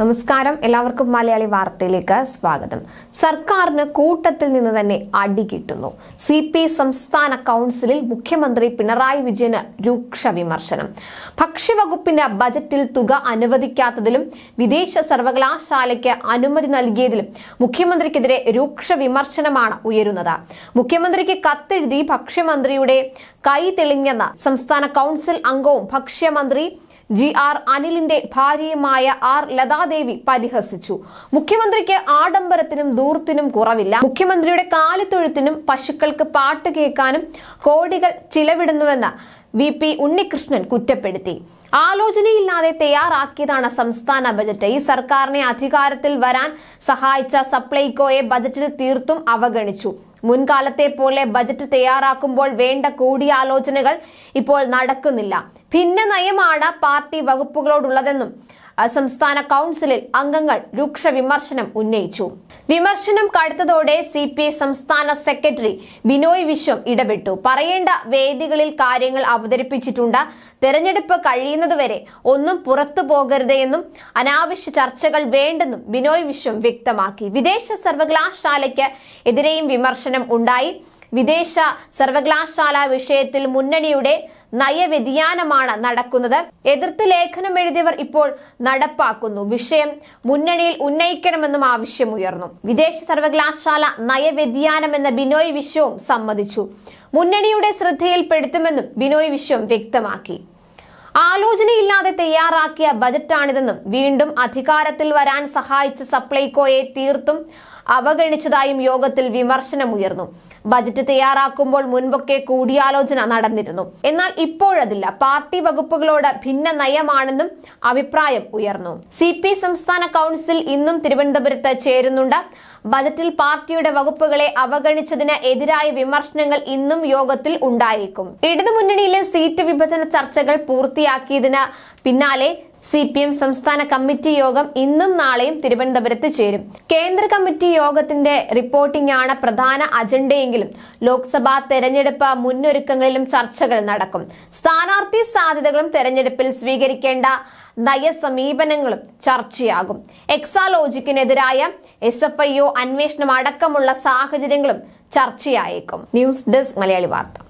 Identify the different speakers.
Speaker 1: നമസ്കാരം എല്ലാവർക്കും മലയാളി വാർത്തയിലേക്ക് സ്വാഗതം സർക്കാരിന് കൂട്ടത്തിൽ നിന്ന് തന്നെ അടി കിട്ടുന്നു സി പി സംസ്ഥാന കൗൺസിലിൽ മുഖ്യമന്ത്രി പിണറായി വിജയന് രൂക്ഷ വിമർശനം ഭക്ഷ്യവകുപ്പിന്റെ ബജറ്റിൽ തുക അനുവദിക്കാത്തതിലും വിദേശ സർവകലാശാലയ്ക്ക് അനുമതി നൽകിയതിലും മുഖ്യമന്ത്രിക്കെതിരെ രൂക്ഷ വിമർശനമാണ് ഉയരുന്നത് മുഖ്യമന്ത്രിക്ക് കത്തെഴുതി ഭക്ഷ്യമന്ത്രിയുടെ കൈ തെളിഞ്ഞെന്ന സംസ്ഥാന കൗൺസിൽ അംഗവും ഭക്ഷ്യമന്ത്രി ജി ആർ അനിലിന്റെ ഭാര്യയുമായ ആർ ലതാദേവി പരിഹസിച്ചു മുഖ്യമന്ത്രിക്ക് ആഡംബരത്തിനും ദൂർത്തിനും കുറവില്ല മുഖ്യമന്ത്രിയുടെ കാലിത്തൊഴുത്തിനും പശുക്കൾക്ക് പാട്ട് കേൾക്കാനും കോടികൾ ചിലവിടുന്നുവെന്ന് വി പി ഉണ്ണികൃഷ്ണൻ കുറ്റപ്പെടുത്തി ആലോചനയില്ലാതെ തയ്യാറാക്കിയതാണ് സംസ്ഥാന ബജറ്റ് ഈ സർക്കാരിനെ അധികാരത്തിൽ വരാൻ സഹായിച്ച സപ്ലൈകോയെ ബജറ്റിൽ തീർത്തും അവഗണിച്ചു മുൻകാലത്തെ പോലെ ബജറ്റ് തയ്യാറാക്കുമ്പോൾ വേണ്ട കൂടിയാലോചനകൾ ഇപ്പോൾ നടക്കുന്നില്ല ഭിന്ന നയമാണ് പാർട്ടി വകുപ്പുകളോടുള്ളതെന്നും സംസ്ഥാന കൗൺസിലിൽ അംഗങ്ങൾ രൂക്ഷ വിമർശനം ഉന്നയിച്ചു വിമർശനം കടുത്തതോടെ സി പി ഐ സംസ്ഥാന സെക്രട്ടറി ബിനോയ് വിശ്വം ഇടപെട്ടു പറയേണ്ട വേദികളിൽ കാര്യങ്ങൾ അവതരിപ്പിച്ചിട്ടുണ്ട് തെരഞ്ഞെടുപ്പ് കഴിയുന്നതുവരെ ഒന്നും പുറത്തു പോകരുതെന്നും അനാവശ്യ ചർച്ചകൾ വേണ്ടെന്നും ബിനോയ് വിശ്വം വ്യക്തമാക്കി വിദേശ സർവകലാശാലയ്ക്ക് എതിരെയും വിമർശനം ഉണ്ടായി വിദേശ സർവകലാശാല വിഷയത്തിൽ മുന്നണിയുടെ നയവ്യതിയാനമാണ് നടക്കുന്നത് എതിർത്ത് ലേഖനം എഴുതിയവർ ഇപ്പോൾ നടപ്പാക്കുന്നു വിഷയം മുന്നണിയിൽ ഉന്നയിക്കണമെന്നും ആവശ്യമുയർന്നു വിദേശ സർവകലാശാല എന്ന ബിനോയ് വിശ്വവും സമ്മതിച്ചു മുന്നണിയുടെ ശ്രദ്ധയിൽപ്പെടുത്തുമെന്നും ബിനോയ് വിശ്വം വ്യക്തമാക്കി ആലോചനയില്ലാതെ തയ്യാറാക്കിയ ബജറ്റാണിതെന്നും വീണ്ടും അധികാരത്തിൽ വരാൻ സഹായിച്ച സപ്ലൈകോയെ തീർത്തും അവഗണിച്ചതായും യോഗത്തിൽ വിമർശനമുയർന്നു ബജറ്റ് തയ്യാറാക്കുമ്പോൾ മുൻപൊക്കെ കൂടിയാലോചന നടന്നിരുന്നു എന്നാൽ ഇപ്പോഴതില്ല പാർട്ടി വകുപ്പുകളോട് ഭിന്ന നയമാണെന്നും അഭിപ്രായം ഉയർന്നു സി സംസ്ഥാന കൗൺസിൽ ഇന്നും തിരുവനന്തപുരത്ത് ചേരുന്നുണ്ട് ബജറ്റിൽ പാർട്ടിയുടെ വകുപ്പുകളെ അവഗണിച്ചതിന് എതിരായ വിമർശനങ്ങൾ ഇന്നും യോഗത്തിൽ ഉണ്ടായേക്കും ഇടതുമുന്നണിയിലെ സീറ്റ് വിഭജന ചർച്ചകൾ പൂർത്തിയാക്കിയതിന് പിന്നാലെ സി പി എം സംസ്ഥാന കമ്മിറ്റി യോഗം ഇന്നും നാളെയും തിരുവനന്തപുരത്ത് ചേരും കേന്ദ്ര കമ്മിറ്റി യോഗത്തിന്റെ റിപ്പോർട്ടിംഗ് ആണ് പ്രധാന അജണ്ടയെങ്കിലും ലോക്സഭാ തെരഞ്ഞെടുപ്പ് മുന്നൊരുക്കങ്ങളിലും ചർച്ചകൾ നടക്കും സ്ഥാനാർത്ഥി സാധ്യതകളും തെരഞ്ഞെടുപ്പിൽ സ്വീകരിക്കേണ്ട നയസമീപനങ്ങളും ചർച്ചയാകും എക്സാലോജിക്കിനെതിരായ എസ് എഫ് ഐ ഒ അന്വേഷണം അടക്കമുള്ള സാഹചര്യങ്ങളും ചർച്ചയായേക്കും ന്യൂസ് ഡെസ്ക് മലയാളി വാർത്ത